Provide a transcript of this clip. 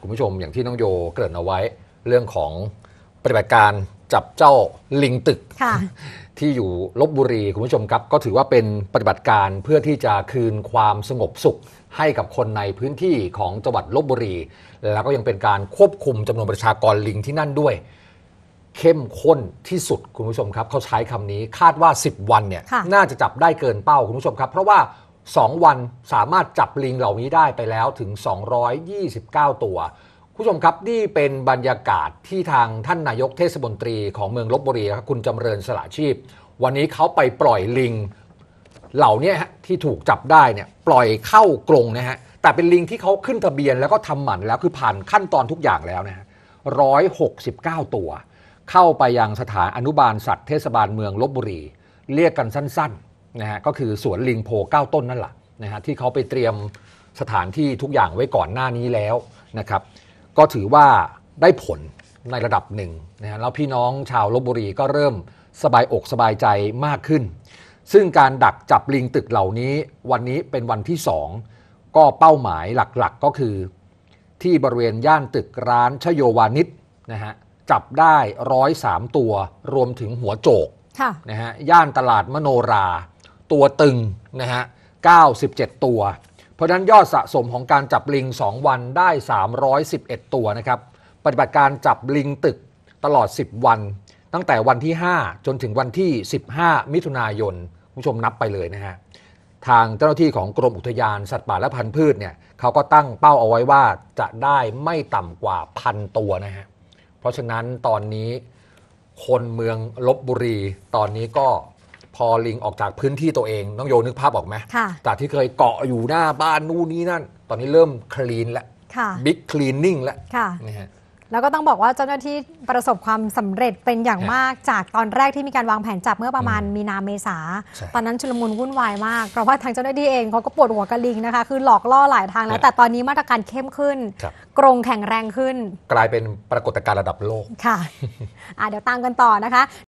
คุณผู้ชมอย่างที่น้องโยเกริ่นเอาไว้ เรื่องของปฏิบัติการจับเจ้าลิงตึกที่อยู่ลบบุรีคุณผู้ชมครับ ก็ถือว่าเป็นปฏิบัติการเพื่อที่จะคืนความสงบสุขให้กับคนในพื้นที่ของจังหวัดลบบุรี แล้วก็ยังเป็นการควบคุมจำนวนประชากรลิงที่นั่นด้วย เข้มข้นที่สุดคุณผู้ชมครับ เขาใช้คำนี้คาดว่า 10 วันเนี่ยน่าจะจับได้เกินเป้าคุณผู้ชมครับเพราะว่า2 วันสามารถจับลิงเหล่านี้ได้ไปแล้วถึง229 ตัวผู้ชมครับนี่เป็นบรรยากาศที่ทางท่านนายกเทศมนตรีของเมืองลบบุรีครับคุณจำเริญสละชีพ วันนี้เขาไปปล่อยลิงเหล่านี้ที่ถูกจับได้เนี่ยปล่อยเข้ากรงนะฮะแต่เป็นลิงที่เขาขึ้นทะเบียนแล้วก็ทำหมันแล้วคือผ่านขั้นตอนทุกอย่างแล้วนะฮะร้อยหกสิบเก้าตัว เข้าไปยังสถานอนุบาลสัตว์เทศบาลเมืองลบบุรีเรียกกันสั้นๆนะฮะก็คือสวนลิงโพ9ต้นนั่นแหละนะฮะที่เขาไปเตรียมสถานที่ทุกอย่างไว้ก่อนหน้านี้แล้วนะครับก็ถือว่าได้ผลในระดับหนึ่งนะฮะแล้วพี่น้องชาวลบบุรีก็เริ่มสบายอกสบายใจมากขึ้น ซึ่งการดักจับลิงตึกเหล่านี้ วันนี้เป็นวันที่ 2 ก็เป้าหมายหลัก ๆกก็คือที่บริเวณย่านตึกร้านชโยวานิชนะฮะจับได้ร้อยสามตัวรวมถึงหัวโจกนะฮะย่านตลาดมโนราตัวตึงนะฮะ97 ตัว เพราะนั้นยอดสะสมของการจับลิง 2 วันได้ 311 ตัวนะครับ ปฏิบัติการจับลิงตึกตลอด 10 วัน ตั้งแต่วันที่ 5 จนถึงวันที่ 15 มิถุนายนผู้ชมนับไปเลยนะฮะ ทางเจ้าหน้าที่ของกรมอุทยาน สัตว์ป่าและพันธุ์พืชเนี่ยเขาก็ตั้งเป้าเอาไว้ว่าจะได้ไม่ต่ำกว่าพันตัวนะฮะ เพราะฉะนั้นตอนนี้คนเมืองลบบุรีตอนนี้ก็พอลิงออกจากพื้นที่ตัวเอง น้องโยนึกภาพออกไหมจากที่เคยเกาะอยู่หน้าบ้านนู่นนี่นั่น ตอนนี้เริ่มคลีนแล้วบิ๊กคลีนนิ่งแล้วนะฮะแล้วก็ต้องบอกว่าเจ้าหน้าที่ประสบความสำเร็จเป็นอย่างมากจากตอนแรกที่มีการวางแผนจับเมื่อประมาณมีนาเมษา ตอนนั้นชุลมุนวุ่นวายมาก เพราะว่าทางเจ้าหน้าที่เองเขาก็ปวดหัวกระลิงนะคะคือหลอกล่อหลายทางแล้ว แต่ตอนนี้มาตรการเข้มขึ้น กรงแข็งแรงขึ้น กลายเป็นปรากฏการณ์ระดับโลกค่ะะเดี๋ยวตามกันต่อนะคะ